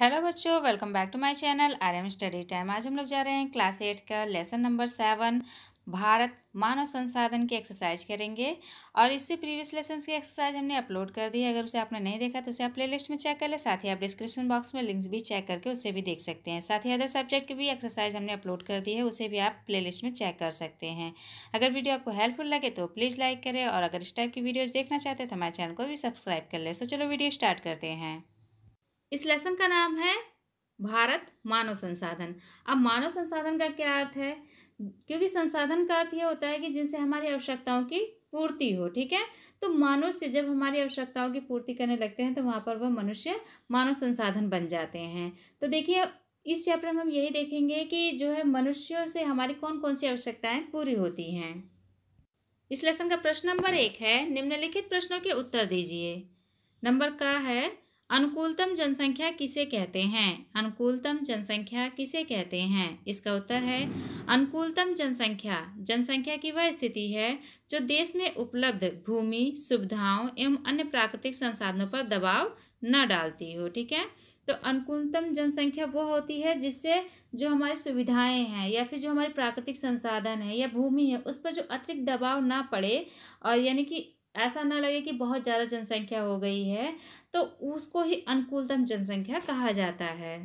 hello बच्चों welcome back to my channel R M study time आज हम लोग जा रहे हैं क्लास एट का लेसन नंबर सेवन भारत मानव संसाधन की एक्सरसाइज करेंगे और इससे प्रीवियस लेसन की एक्सरसाइज हमने अपलोड कर दी है अगर उसे आपने नहीं देखा तो उसे आप प्लेलिस्ट में चेक कर लें साथ ही आप डिस्क्रिप्शन बॉक्स में लिंक्स भी चेक करके उसे भी देख सकते हैं साथ ही अदर सब्जेक्ट की भी एक्सरसाइज हमने अपलोड कर दी है उसे भी आप लिस्ट में चेक कर सकते हैं अगर वीडियो आपको हेल्पफुल लगे तो प्लीज़ लाइक करें और अगर इस टाइप की वीडियोज़ देखना चाहते हैं तो हमारे चैनल को भी सब्सक्राइब कर ले सो चलो वीडियो स्टार्ट करते हैं इस लेसन का नाम है भारत मानव संसाधन अब मानव संसाधन का क्या अर्थ है क्योंकि संसाधन का अर्थ यह होता है कि जिनसे हमारी आवश्यकताओं की पूर्ति हो ठीक है तो मानव से जब हमारी आवश्यकताओं की पूर्ति करने लगते हैं तो वहाँ पर वह मनुष्य मानव संसाधन बन जाते हैं तो देखिए इस चैप्टर में हम यही देखेंगे कि जो है मनुष्यों से हमारी कौन कौन सी आवश्यकताएं पूरी होती हैं इस लेसन का प्रश्न नंबर एक है निम्नलिखित प्रश्नों के उत्तर दीजिए नंबर का है अनुकूलतम जनसंख्या किसे कहते हैं अनुकूलतम जनसंख्या किसे कहते हैं इसका उत्तर है अनुकूलतम जनसंख्या जनसंख्या की वह स्थिति है जो देश में उपलब्ध भूमि सुविधाओं एवं अन्य प्राकृतिक संसाधनों पर दबाव न डालती हो ठीक है तो अनुकूलतम जनसंख्या वो होती है जिससे जो हमारी सुविधाएं हैं या फिर जो हमारे प्राकृतिक संसाधन है या भूमि है उस पर जो अतिरिक्त दबाव ना पड़े और यानी कि ऐसा ना लगे कि बहुत ज़्यादा जनसंख्या हो गई है तो उसको ही अनुकूलतम जनसंख्या कहा जाता है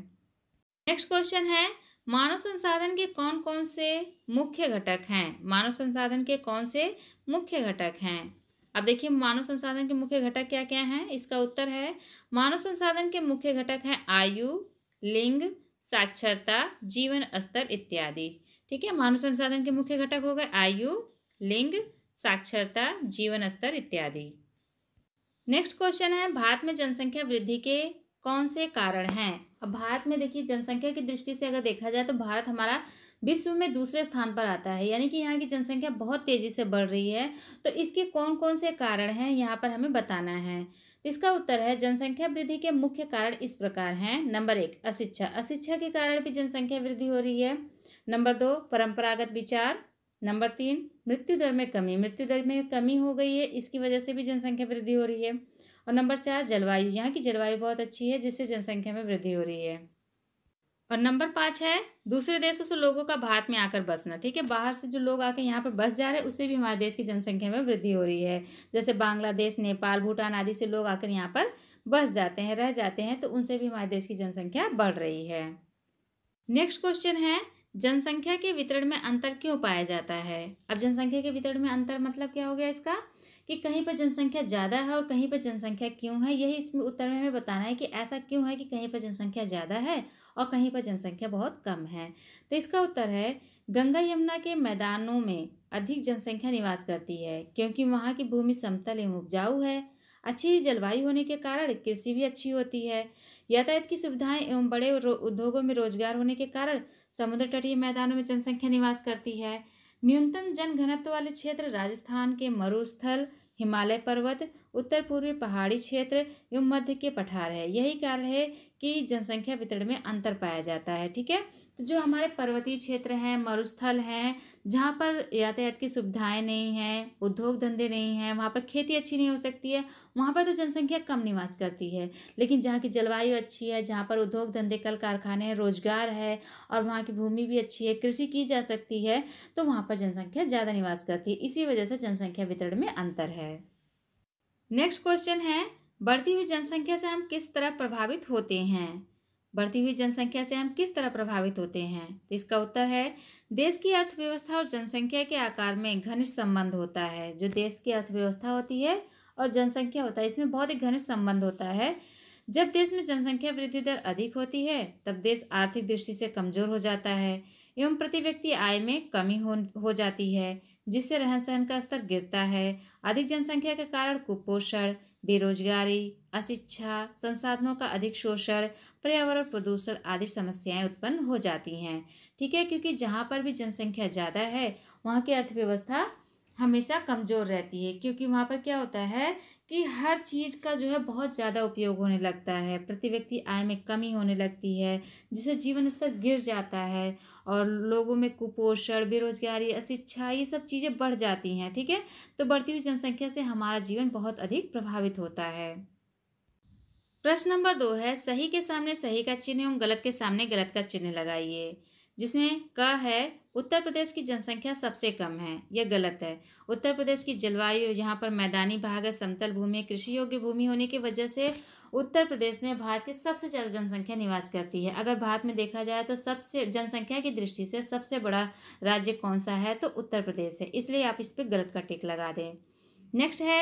नेक्स्ट क्वेश्चन है मानव संसाधन के कौन कौन से मुख्य घटक हैं मानव संसाधन के कौन से मुख्य घटक हैं अब देखिए मानव संसाधन के मुख्य घटक क्या क्या हैं इसका उत्तर है मानव संसाधन के मुख्य घटक हैं आयु लिंग साक्षरता जीवन स्तर इत्यादि ठीक है मानव संसाधन के मुख्य घटक हो गए आयु लिंग साक्षरता जीवन स्तर इत्यादि नेक्स्ट क्वेश्चन है भारत में जनसंख्या वृद्धि के कौन से कारण हैं अब भारत में देखिए जनसंख्या की दृष्टि से अगर देखा जाए तो भारत हमारा विश्व में दूसरे स्थान पर आता है यानी कि यहाँ की जनसंख्या बहुत तेज़ी से बढ़ रही है तो इसके कौन कौन से कारण हैं यहाँ पर हमें बताना है तो इसका उत्तर है जनसंख्या वृद्धि के मुख्य कारण इस प्रकार हैं नंबर एक अशिक्षा अशिक्षा के कारण भी जनसंख्या वृद्धि हो रही है नंबर दो परंपरागत विचार नंबर तीन मृत्यु दर में कमी मृत्यु दर में कमी हो गई है इसकी वजह से भी जनसंख्या वृद्धि हो रही है और नंबर चार जलवायु यहाँ की जलवायु बहुत अच्छी है जिससे जनसंख्या में वृद्धि हो रही है और नंबर पाँच है दूसरे देशों से लोगों का भारत में आकर बसना ठीक है बाहर से जो लोग आकर यहाँ पर बस जा रहे हैं उससे भी हमारे देश की जनसंख्या में वृद्धि हो रही है जैसे बांग्लादेश नेपाल भूटान आदि से लोग आकर यहाँ पर बस जाते हैं रह जाते हैं तो उनसे भी हमारे देश की जनसंख्या बढ़ रही है नेक्स्ट क्वेश्चन है जनसंख्या के वितरण में अंतर क्यों पाया जाता है अब जनसंख्या के वितरण में अंतर मतलब क्या हो गया इसका कि कहीं पर जनसंख्या ज़्यादा है और कहीं पर जनसंख्या क्यों है यही इसमें उत्तर में हमें बताना है कि ऐसा क्यों है कि कहीं पर जनसंख्या ज़्यादा है और कहीं पर जनसंख्या बहुत कम है तो इसका उत्तर है गंगा यमुना के मैदानों में अधिक जनसंख्या निवास करती है क्योंकि वहाँ की भूमि समतल एवं उपजाऊ है अच्छी जलवायु होने के कारण कृषि भी अच्छी होती है यातायात की सुविधाएं एवं बड़े उद्योगों में रोजगार होने के कारण समुद्र तटीय मैदानों में जनसंख्या निवास करती है न्यूनतम जनघनत्व वाले क्षेत्र राजस्थान के मरुस्थल हिमालय पर्वत उत्तर पूर्वी पहाड़ी क्षेत्र एवं मध्य के पठार है यही कारण है कि जनसंख्या वितरण में अंतर पाया जाता है ठीक है तो जो हमारे पर्वतीय क्षेत्र हैं मरुस्थल हैं जहाँ पर यातायात की सुविधाएं नहीं हैं उद्योग धंधे नहीं हैं वहाँ पर खेती अच्छी नहीं हो सकती है वहाँ पर तो जनसंख्या कम निवास करती है लेकिन जहाँ की जलवायु अच्छी है जहाँ पर उद्योग धंधे कल कारखाने हैं रोजगार है और वहाँ की भूमि भी अच्छी है कृषि की जा सकती है तो वहाँ पर जनसंख्या ज़्यादा निवास करती है इसी वजह से जनसंख्या वितरण में अंतर है नेक्स्ट क्वेश्चन है बढ़ती हुई जनसंख्या से हम किस तरह प्रभावित होते हैं बढ़ती हुई जनसंख्या से हम किस तरह प्रभावित होते हैं तो इसका उत्तर है देश की अर्थव्यवस्था और जनसंख्या के आकार में घनिष्ठ संबंध होता है जो देश की अर्थव्यवस्था होती है और जनसंख्या होता है इसमें बहुत ही घनिष्ठ संबंध होता है जब देश में जनसंख्या वृद्धि दर अधिक होती है तब देश आर्थिक दृष्टि से कमजोर हो जाता है एवं प्रति व्यक्ति आय में कमी हो हो जाती है जिससे रहन सहन का स्तर गिरता है अधिक जनसंख्या के कारण कुपोषण बेरोजगारी अशिक्षा संसाधनों का अधिक शोषण पर्यावरण प्रदूषण आदि समस्याएं उत्पन्न हो जाती हैं ठीक है क्योंकि जहाँ पर भी जनसंख्या ज़्यादा है वहाँ की अर्थव्यवस्था हमेशा कमज़ोर रहती है क्योंकि वहाँ पर क्या होता है कि हर चीज़ का जो है बहुत ज़्यादा उपयोग होने लगता है प्रति व्यक्ति आय में कमी होने लगती है जिससे जीवन स्तर गिर जाता है और लोगों में कुपोषण बेरोजगारी अशिक्षा ये सब चीज़ें बढ़ जाती हैं ठीक है तो बढ़ती हुई जनसंख्या से हमारा जीवन बहुत अधिक प्रभावित होता है प्रश्न नंबर दो है सही के सामने सही का चिन्ह एवं गलत के सामने गलत का चिन्ह लगाइए जिसमें क है उत्तर प्रदेश की जनसंख्या सबसे कम है यह गलत है उत्तर प्रदेश की जलवायु यहाँ पर मैदानी भाग है समतल भूमि है कृषि योग्य भूमि होने की वजह से उत्तर प्रदेश में भारत की सबसे ज़्यादा जनसंख्या निवास करती है अगर भारत में देखा जाए तो सबसे जनसंख्या की दृष्टि से सबसे बड़ा राज्य कौन सा है तो उत्तर प्रदेश है इसलिए आप इस पर गलत का टिक लगा दें नेक्स्ट है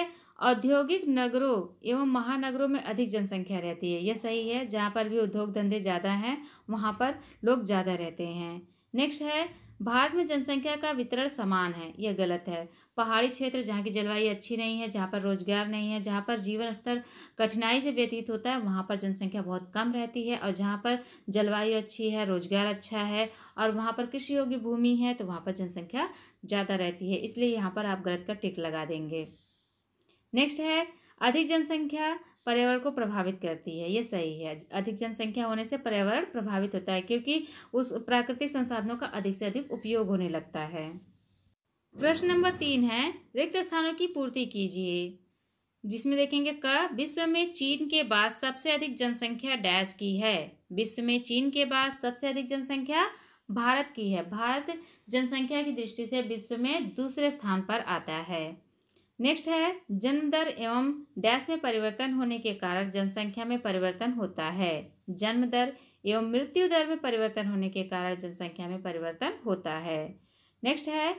औद्योगिक नगरों एवं महानगरों में अधिक जनसंख्या रहती है यह सही है जहाँ पर भी उद्योग धंधे ज़्यादा हैं वहाँ पर लोग ज़्यादा रहते हैं नेक्स्ट है भारत में जनसंख्या का वितरण समान है यह गलत है पहाड़ी क्षेत्र जहाँ की जलवायु अच्छी नहीं है जहाँ पर रोजगार नहीं है जहाँ पर जीवन स्तर कठिनाई से व्यतीत होता है वहाँ पर जनसंख्या बहुत कम रहती है और जहाँ पर जलवायु अच्छी है रोजगार अच्छा है और वहाँ पर कृषि योग्य भूमि है तो वहाँ पर जनसंख्या ज़्यादा रहती है इसलिए यहाँ पर आप गलत का टिक लगा देंगे नेक्स्ट है अधिक जनसंख्या पर्यावरण को प्रभावित करती है ये सही है अधिक जनसंख्या होने से पर्यावरण प्रभावित होता है क्योंकि उस प्राकृतिक संसाधनों का अधिक से अधिक उपयोग होने लगता है प्रश्न नंबर तीन है रिक्त स्थानों की पूर्ति कीजिए जिसमें देखेंगे क विश्व में चीन के बाद सबसे अधिक जनसंख्या डैश की है विश्व में चीन के बाद सबसे अधिक जनसंख्या भारत की है भारत जनसंख्या की दृष्टि से विश्व में दूसरे स्थान पर आता है नेक्स्ट है जन्म दर एवं डैश में परिवर्तन होने के कारण जनसंख्या में परिवर्तन होता है जन्म दर एवं मृत्यु दर में परिवर्तन होने के कारण जनसंख्या में परिवर्तन होता है नेक्स्ट है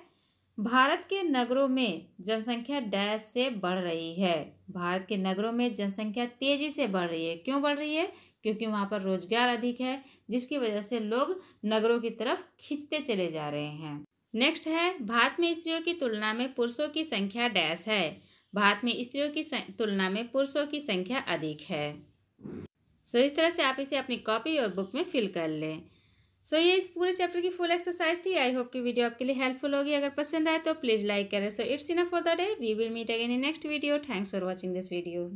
भारत के नगरों में जनसंख्या डैश से बढ़ रही है भारत के नगरों में जनसंख्या तेजी से बढ़ रही है क्यों बढ़ रही है क्योंकि वहाँ पर रोजगार अधिक है जिसकी वजह से लोग नगरों की तरफ खींचते चले जा रहे हैं नेक्स्ट है भारत में स्त्रियों की तुलना में पुरुषों की संख्या डैश है भारत में स्त्रियों की तुलना में पुरुषों की संख्या अधिक है सो so, इस तरह से आप इसे अपनी कॉपी और बुक में फिल कर लें सो so, ये इस पूरे चैप्टर की फुल एक्सरसाइज थी आई होप कि वीडियो आपके लिए हेल्पफुल होगी अगर पसंद आए तो प्लीज़ लाइक करें so it's enough for the day we will meet again in next video thanks for watching this video